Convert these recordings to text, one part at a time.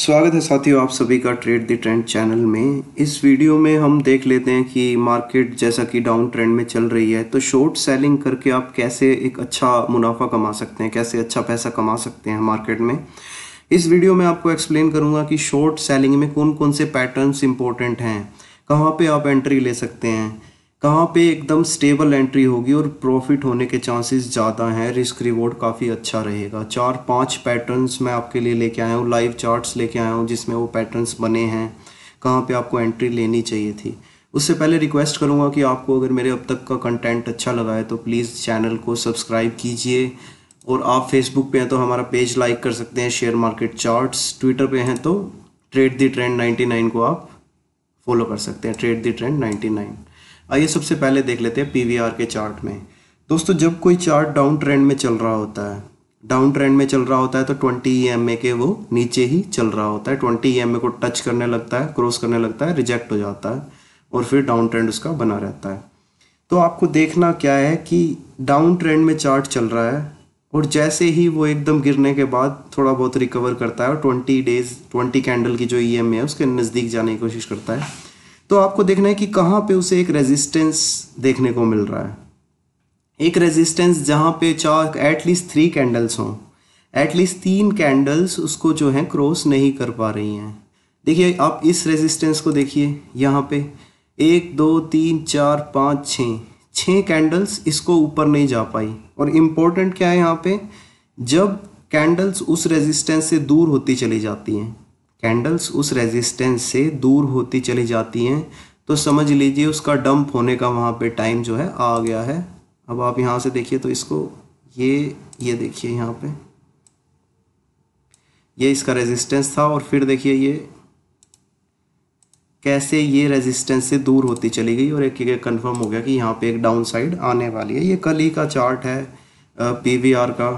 स्वागत है साथियों आप सभी का ट्रेड द ट्रेंड चैनल में इस वीडियो में हम देख लेते हैं कि मार्केट जैसा कि डाउन ट्रेंड में चल रही है तो शॉर्ट सेलिंग करके आप कैसे एक अच्छा मुनाफा कमा सकते हैं कैसे अच्छा पैसा कमा सकते हैं मार्केट में इस वीडियो में आपको एक्सप्लेन करूंगा कि शॉर्ट सेलिंग में कौन कौन से पैटर्न्स इंपॉर्टेंट हैं कहाँ पर आप एंट्री ले सकते हैं कहाँ पे एकदम स्टेबल एंट्री होगी और प्रॉफिट होने के चांसेस ज़्यादा हैं रिस्क रिवॉर्ड काफ़ी अच्छा रहेगा चार पांच पैटर्न्स मैं आपके लिए लेके आया हूँ लाइव चार्ट्स लेके आया हूँ जिसमें वो पैटर्न्स बने हैं कहाँ पे आपको एंट्री लेनी चाहिए थी उससे पहले रिक्वेस्ट करूँगा कि आपको अगर मेरे अब तक का कंटेंट अच्छा लगा है तो प्लीज़ चैनल को सब्सक्राइब कीजिए और आप फेसबुक पर हैं तो हमारा पेज लाइक कर सकते हैं शेयर मार्केट चार्ट्स ट्विटर पर हैं तो ट्रेड दी ट्रेंड नाइन्टी को आप फॉलो कर सकते हैं ट्रेड दी ट्रेंड नाइन्टी आइए सबसे पहले देख लेते हैं पीवीआर के चार्ट में दोस्तों जब कोई चार्ट डाउन ट्रेंड में चल रहा होता है डाउन ट्रेंड में चल रहा होता है तो 20 ई के वो नीचे ही चल रहा होता है 20 ई को टच करने लगता है क्रॉस करने लगता है रिजेक्ट हो जाता है और फिर डाउन ट्रेंड उसका बना रहता है तो आपको देखना क्या है कि डाउन ट्रेंड में चार्ट चल रहा है और जैसे ही वो एकदम गिरने के बाद थोड़ा बहुत रिकवर करता है और ट्वेंटी डेज ट्वेंटी कैंडल की जो ई है उसके नज़दीक जाने की कोशिश करता है तो आपको देखना है कि कहाँ पे उसे एक रेजिस्टेंस देखने को मिल रहा है एक रेजिस्टेंस जहाँ पे चार एटलीस्ट थ्री कैंडल्स हों एटलीस्ट तीन कैंडल्स उसको जो है क्रॉस नहीं कर पा रही हैं देखिए आप इस रेजिस्टेंस को देखिए यहाँ पे एक दो तीन चार पाँच छः छः कैंडल्स इसको ऊपर नहीं जा पाई और इम्पोर्टेंट क्या है यहाँ पे जब कैंडल्स उस रेजिस्टेंस से दूर होती चली जाती हैं कैंडल्स उस रेजिस्टेंस से दूर होती चली जाती हैं तो समझ लीजिए उसका डंप होने का वहाँ पे टाइम जो है आ गया है अब आप यहाँ से देखिए तो इसको ये ये देखिए यहाँ पे ये इसका रेजिस्टेंस था और फिर देखिए ये कैसे ये रेजिस्टेंस से दूर होती चली गई और एक एक कंफर्म हो गया कि यहाँ पे एक डाउन साइड आने वाली है ये कल ही का चार्ट है पी का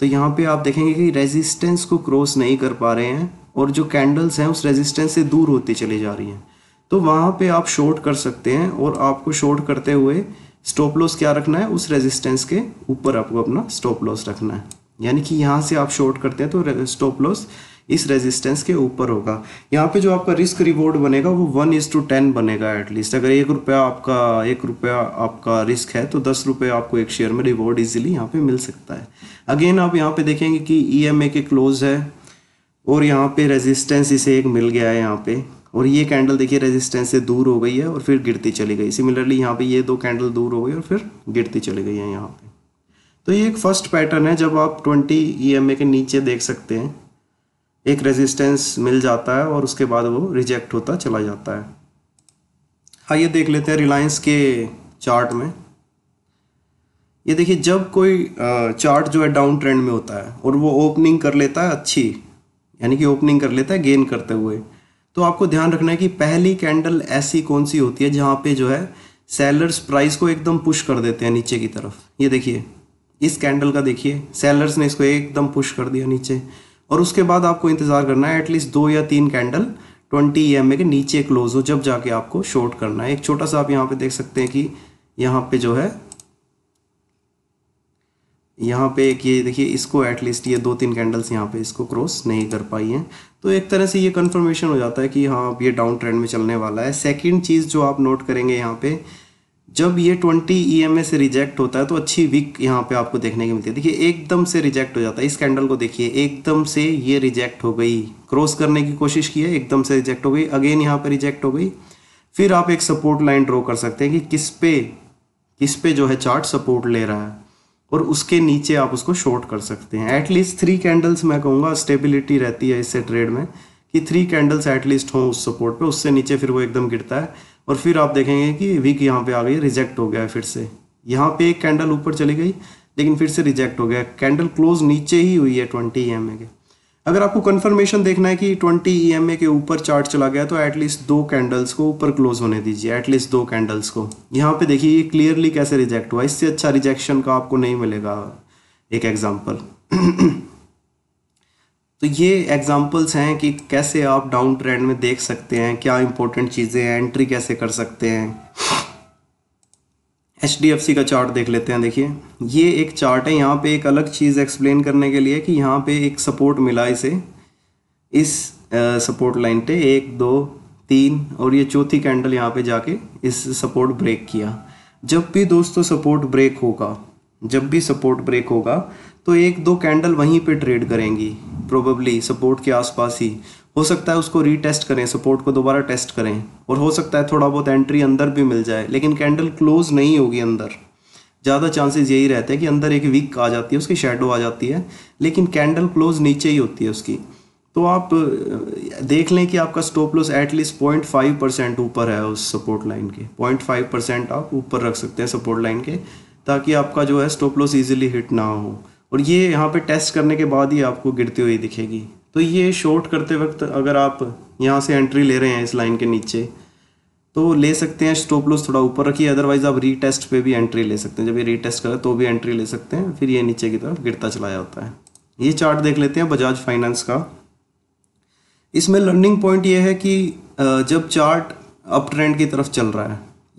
तो यहाँ पे आप देखेंगे कि रेजिस्टेंस को क्रॉस नहीं कर पा रहे हैं और जो कैंडल्स हैं उस रेजिस्टेंस से दूर होती चली जा रही हैं तो वहाँ पे आप शॉर्ट कर सकते हैं और आपको शॉर्ट करते हुए स्टॉप लॉस क्या रखना है उस रेजिस्टेंस के ऊपर आपको अपना स्टॉप लॉस रखना है यानी कि यहाँ से आप शॉर्ट करते हैं तो स्टॉप लॉस इस रेजिस्टेंस के ऊपर होगा यहाँ पे जो आपका रिस्क रिवॉर्ड बनेगा वो वन इज टू टेन बनेगा एटलीस्ट अगर एक रुपया आपका एक रुपया आपका रिस्क है तो दस रुपये आपको एक शेयर में रिवॉर्ड इजीली यहाँ पे मिल सकता है अगेन आप यहाँ पे देखेंगे कि ई एम ए के क्लोज है और यहाँ पे रेजिस्टेंस इसे एक मिल गया है यहाँ पे और ये कैंडल देखिए रेजिस्टेंस से दूर हो गई है और फिर गिरती चली गई सिमिलरली यहाँ पे ये दो कैंडल दूर हो गई और फिर गिरती चली गई है यहाँ पे तो ये एक फर्स्ट पैटर्न है जब आप 20 ई के नीचे देख सकते हैं एक रेजिस्टेंस मिल जाता है और उसके बाद वो रिजेक्ट होता चला जाता है आइए देख लेते हैं रिलायंस के चार्ट में ये देखिए जब कोई चार्ट जो है डाउन ट्रेंड में होता है और वो ओपनिंग कर लेता है अच्छी यानी कि ओपनिंग कर लेता है गेन करते हुए तो आपको ध्यान रखना है कि पहली कैंडल ऐसी कौन सी होती है जहाँ पे जो है सेलर्स प्राइस को एकदम पुश कर देते हैं नीचे की तरफ ये देखिए इस कैंडल का देखिए सेलर्स ने इसको एकदम पुश कर दिया नीचे और उसके बाद आपको इंतज़ार करना है एटलीस्ट दो या तीन कैंडल ट्वेंटी ई के नीचे क्लोज हो जब जाके आपको शॉर्ट करना है एक छोटा सा आप यहाँ पे देख सकते हैं कि यहाँ पे जो है यहाँ पे एक ये देखिए इसको एटलीस्ट ये दो तीन कैंडल्स यहाँ पे इसको क्रॉस नहीं कर पाई हैं तो एक तरह से ये कंफर्मेशन हो जाता है कि हाँ ये डाउन ट्रेंड में चलने वाला है सेकंड चीज़ जो आप नोट करेंगे यहाँ पे जब ये 20 ई e से रिजेक्ट होता है तो अच्छी वीक यहाँ पे आपको देखने की मिलती है देखिए एकदम से रिजेक्ट हो जाता है इस कैंडल को देखिए एकदम से ये रिजेक्ट हो गई क्रॉस करने की कोशिश की है एकदम से रिजेक्ट हो गई अगेन यहाँ पर रिजेक्ट हो गई फिर आप एक सपोर्ट लाइन ड्रॉ कर सकते हैं कि किस पे किस पे जो है चार्ट सपोर्ट ले रहा है और उसके नीचे आप उसको शॉर्ट कर सकते हैं एटलीस्ट थ्री कैंडल्स मैं कहूँगा स्टेबिलिटी रहती है इससे ट्रेड में कि थ्री कैंडल्स एटलीस्ट हों उस सपोर्ट पे उससे नीचे फिर वो एकदम गिरता है और फिर आप देखेंगे कि वीक यहाँ पे आ गई रिजेक्ट हो गया है फिर से यहाँ पे एक कैंडल ऊपर चली गई लेकिन फिर से रिजेक्ट हो गया कैंडल क्लोज नीचे ही हुई है ट्वेंटी एम के अगर आपको कंफर्मेशन देखना है कि 20 ई के ऊपर चार्ट चला गया तो एटलीस्ट दो कैंडल्स को ऊपर क्लोज होने दीजिए एटलीस्ट दो कैंडल्स को यहाँ पे देखिए ये क्लियरली कैसे रिजेक्ट हुआ इससे अच्छा रिजेक्शन का आपको नहीं मिलेगा एक एग्जाम्पल तो ये एग्जाम्पल्स हैं कि कैसे आप डाउन ट्रेंड में देख सकते हैं क्या इंपॉर्टेंट चीज़ें हैं एंट्री कैसे कर सकते हैं एच का चार्ट देख लेते हैं देखिए ये एक चार्ट है यहाँ पे एक अलग चीज़ एक्सप्लेन करने के लिए कि यहाँ पे एक सपोर्ट मिला इसे इस सपोर्ट लाइन पे एक दो तीन और ये चौथी कैंडल यहाँ पे जाके इस सपोर्ट ब्रेक किया जब भी दोस्तों सपोर्ट ब्रेक होगा जब भी सपोर्ट ब्रेक होगा तो एक दो कैंडल वहीं पे ट्रेड करेंगी प्रोबेबली सपोर्ट के आसपास ही हो सकता है उसको रीटेस्ट करें सपोर्ट को दोबारा टेस्ट करें और हो सकता है थोड़ा बहुत एंट्री अंदर भी मिल जाए लेकिन कैंडल क्लोज नहीं होगी अंदर ज़्यादा चांसेस यही रहते हैं कि अंदर एक वीक आ जाती है उसकी शेडो आ जाती है लेकिन कैंडल क्लोज नीचे ही होती है उसकी तो आप देख लें कि आपका stop loss at least point five percent ऊपर है उस सपोर्ट लाइन के पॉइंट फाइव परसेंट आप ऊपर रख सकते हैं सपोर्ट लाइन के ताकि आपका जो है स्टॉप लॉस ईजिली हिट ना हो और ये यहाँ पे टेस्ट करने के बाद ही आपको गिरती हुई दिखेगी तो ये शॉर्ट करते वक्त अगर आप यहाँ से एंट्री ले रहे हैं इस लाइन के नीचे तो ले सकते हैं स्टॉप लॉस थोड़ा ऊपर रखिए अदरवाइज आप रीटेस्ट पे भी एंट्री ले सकते हैं जब ये रीटेस्ट करें तो भी एंट्री ले सकते हैं फिर ये नीचे की तरफ गिरता चला जाता है ये चार्ट देख लेते हैं बजाज फाइनेंस का इसमें लर्निंग पॉइंट ये है कि जब चार्ट अप ट्रेंड की तरफ चल रहा है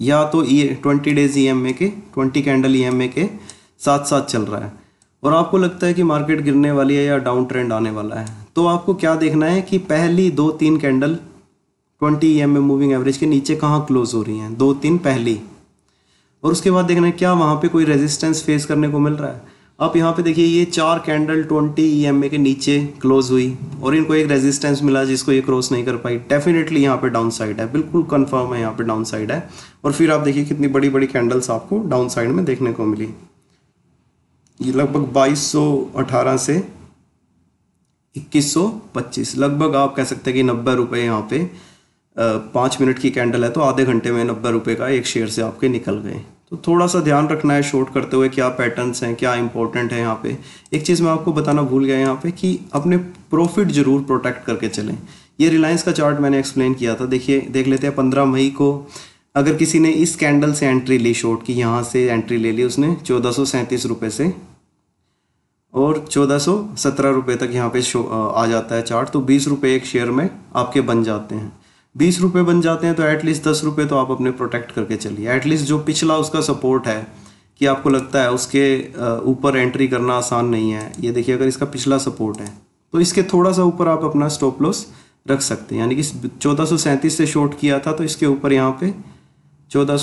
या तो ये ट्वेंटी डेज ई के ट्वेंटी कैंडल ई के साथ साथ चल रहा है और आपको लगता है कि मार्केट गिरने वाली है या डाउन ट्रेंड आने वाला है तो आपको क्या देखना है कि पहली दो तीन candle 20 E M moving average के नीचे कहाँ क्लोज हो रही हैं दो तीन पहली और उसके बाद देखना है क्या वहाँ पे कोई रेजिस्टेंस फेस करने को मिल रहा है आप यहाँ पे देखिए ये चार कैंडल 20 ई के नीचे क्लोज हुई और इनको एक रेजिस्टेंस मिला जिसको ये क्रॉस नहीं कर पाई डेफिनेटली यहाँ पे डाउन साइड है बिल्कुल कंफर्म है यहाँ पे डाउन साइड है और फिर आप देखिए कितनी बड़ी बड़ी कैंडल्स आपको डाउन साइड में देखने को मिली ये लगभग 2218 से 2125 लगभग आप कह सकते हैं कि नब्बे रुपये यहाँ पे पाँच मिनट की कैंडल है तो आधे घंटे में नब्बे रुपये का एक शेयर से आपके निकल गए तो थोड़ा सा ध्यान रखना है शॉर्ट करते हुए क्या पैटर्न्स हैं क्या इंपॉर्टेंट है यहाँ पे एक चीज़ मैं आपको बताना भूल गया यहाँ पे कि अपने प्रॉफिट जरूर प्रोटेक्ट करके चलें ये रिलायंस का चार्ट मैंने एक्सप्लेन किया था देखिए देख लेते हैं पंद्रह मई को अगर किसी ने इस कैंडल से एंट्री ली शॉर्ट की यहाँ से एंट्री ले ली उसने चौदह सौ सैंतीस रुपये से और चौदह सौ सत्रह रुपये तक यहाँ पे शो आ जाता है चार्ट तो बीस रुपये एक शेयर में आपके बन जाते हैं बीस रुपये बन जाते हैं तो एटलीस्ट दस रुपये तो आप अपने प्रोटेक्ट करके चलिए एटलीस्ट जो पिछला उसका सपोर्ट है कि आपको लगता है उसके ऊपर एंट्री करना आसान नहीं है ये देखिए अगर इसका पिछला सपोर्ट है तो इसके थोड़ा सा ऊपर आप अपना स्टॉप लॉस रख सकते हैं यानी कि चौदह से शॉर्ट किया था तो इसके ऊपर यहाँ पर चौदह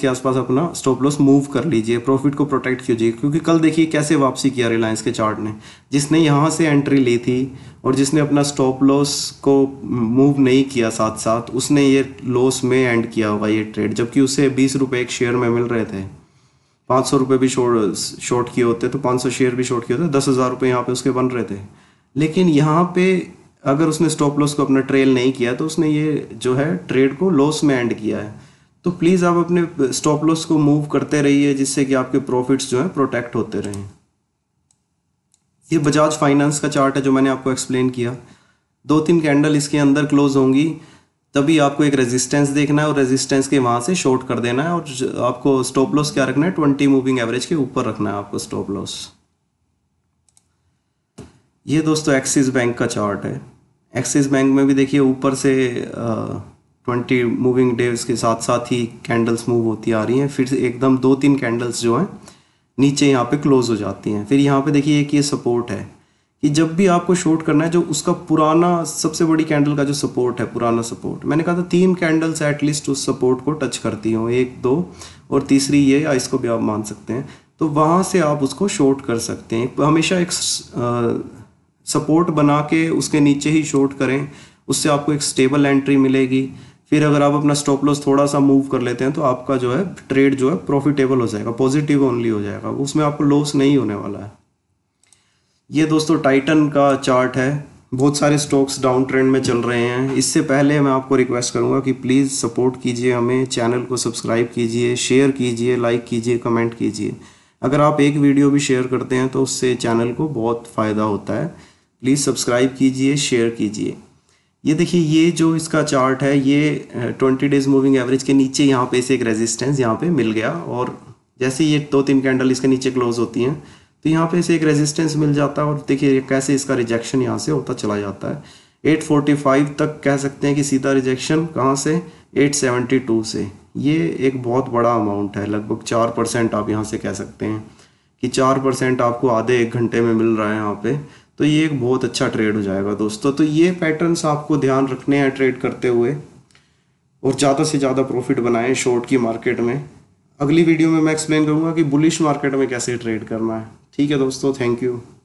के आसपास अपना स्टॉप लॉस मूव कर लीजिए प्रॉफिट को प्रोटेक्ट कीजिए क्योंकि कल देखिए कैसे वापसी किया रिलायंस के चार्ट ने जिसने यहाँ से एंट्री ली थी और जिसने अपना स्टॉप लॉस को मूव नहीं किया साथ साथ उसने ये लॉस में एंड किया होगा ये ट्रेड जबकि उसे बीस रुपये एक शेयर में मिल रहे थे पाँच सौ रुपये भी शॉर्ट शॉर्ट किए होते तो पाँच सौ शेयर भी शॉर्ट किए होते दस हज़ार रुपये यहाँ पे उसके बन रहे थे लेकिन यहाँ पे अगर उसने स्टॉप लॉस को अपना ट्रेल नहीं किया तो उसने ये जो है ट्रेड को लॉस में एंड किया है तो प्लीज़ आप अपने स्टॉप लॉस को मूव करते रहिए जिससे कि आपके प्रॉफिट्स जो हैं प्रोटेक्ट होते रहें ये बजाज फाइनेंस का चार्ट है जो मैंने आपको एक्सप्लेन किया दो तीन कैंडल इसके अंदर क्लोज होंगी तभी आपको एक रेजिस्टेंस देखना है और रेजिस्टेंस के वहाँ से शॉर्ट कर देना है और आपको स्टॉप लॉस क्या रखना है ट्वेंटी मूविंग एवरेज के ऊपर रखना है आपको स्टॉप लॉस ये दोस्तों एक्सिस बैंक का चार्ट है एक्सिस बैंक में भी देखिए ऊपर से आ, ट्वेंटी मूविंग डेज के साथ साथ ही कैंडल्स मूव होती आ रही हैं फिर एकदम दो तीन कैंडल्स जो हैं नीचे यहाँ पे क्लोज हो जाती हैं फिर यहाँ पे देखिए एक ये सपोर्ट है कि जब भी आपको शॉर्ट करना है जो उसका पुराना सबसे बड़ी कैंडल का जो सपोर्ट है पुराना सपोर्ट मैंने कहा था तीन कैंडल्स एटलीस्ट उस सपोर्ट को टच करती हूँ एक दो और तीसरी ये या इसको भी आप मान सकते हैं तो वहाँ से आप उसको शॉर्ट कर सकते हैं हमेशा एक सपोर्ट बना के उसके नीचे ही शॉर्ट करें उससे आपको एक स्टेबल एंट्री मिलेगी फिर अगर आप अपना स्टॉप लॉस थोड़ा सा मूव कर लेते हैं तो आपका जो है ट्रेड जो है प्रॉफिटेबल हो जाएगा पॉजिटिव ओनली हो जाएगा उसमें आपको लॉस नहीं होने वाला है ये दोस्तों टाइटन का चार्ट है बहुत सारे स्टॉक्स डाउन ट्रेंड में चल रहे हैं इससे पहले मैं आपको रिक्वेस्ट करूंगा कि प्लीज़ सपोर्ट कीजिए हमें चैनल को सब्सक्राइब कीजिए शेयर कीजिए लाइक कीजिए कमेंट कीजिए अगर आप एक वीडियो भी शेयर करते हैं तो उससे चैनल को बहुत फ़ायदा होता है प्लीज़ सब्सक्राइब कीजिए शेयर कीजिए ये देखिए ये जो इसका चार्ट है ये ट्वेंटी डेज मूविंग एवरेज के नीचे यहाँ पे इसे एक रेजिस्टेंस यहाँ पे मिल गया और जैसे ये दो तीन कैंडल इसके नीचे क्लोज होती हैं तो यहाँ पे इसे एक रेजिस्टेंस मिल जाता है और देखिए कैसे इसका रिजेक्शन यहाँ से होता चला जाता है 845 तक कह सकते हैं कि सीधा रिजेक्शन कहाँ से 872 से ये एक बहुत बड़ा अमाउंट है लगभग चार परसेंट आप यहाँ से कह सकते हैं कि चार परसेंट आपको आधे एक घंटे में मिल रहा है यहाँ पे तो ये एक बहुत अच्छा ट्रेड हो जाएगा दोस्तों तो ये पैटर्न्स आपको ध्यान रखने हैं ट्रेड करते हुए और ज़्यादा से ज़्यादा प्रॉफिट बनाएं शॉर्ट की मार्केट में अगली वीडियो में मैं एक्सप्लेन करूँगा कि बुलिश मार्केट में कैसे ट्रेड करना है ठीक है दोस्तों थैंक यू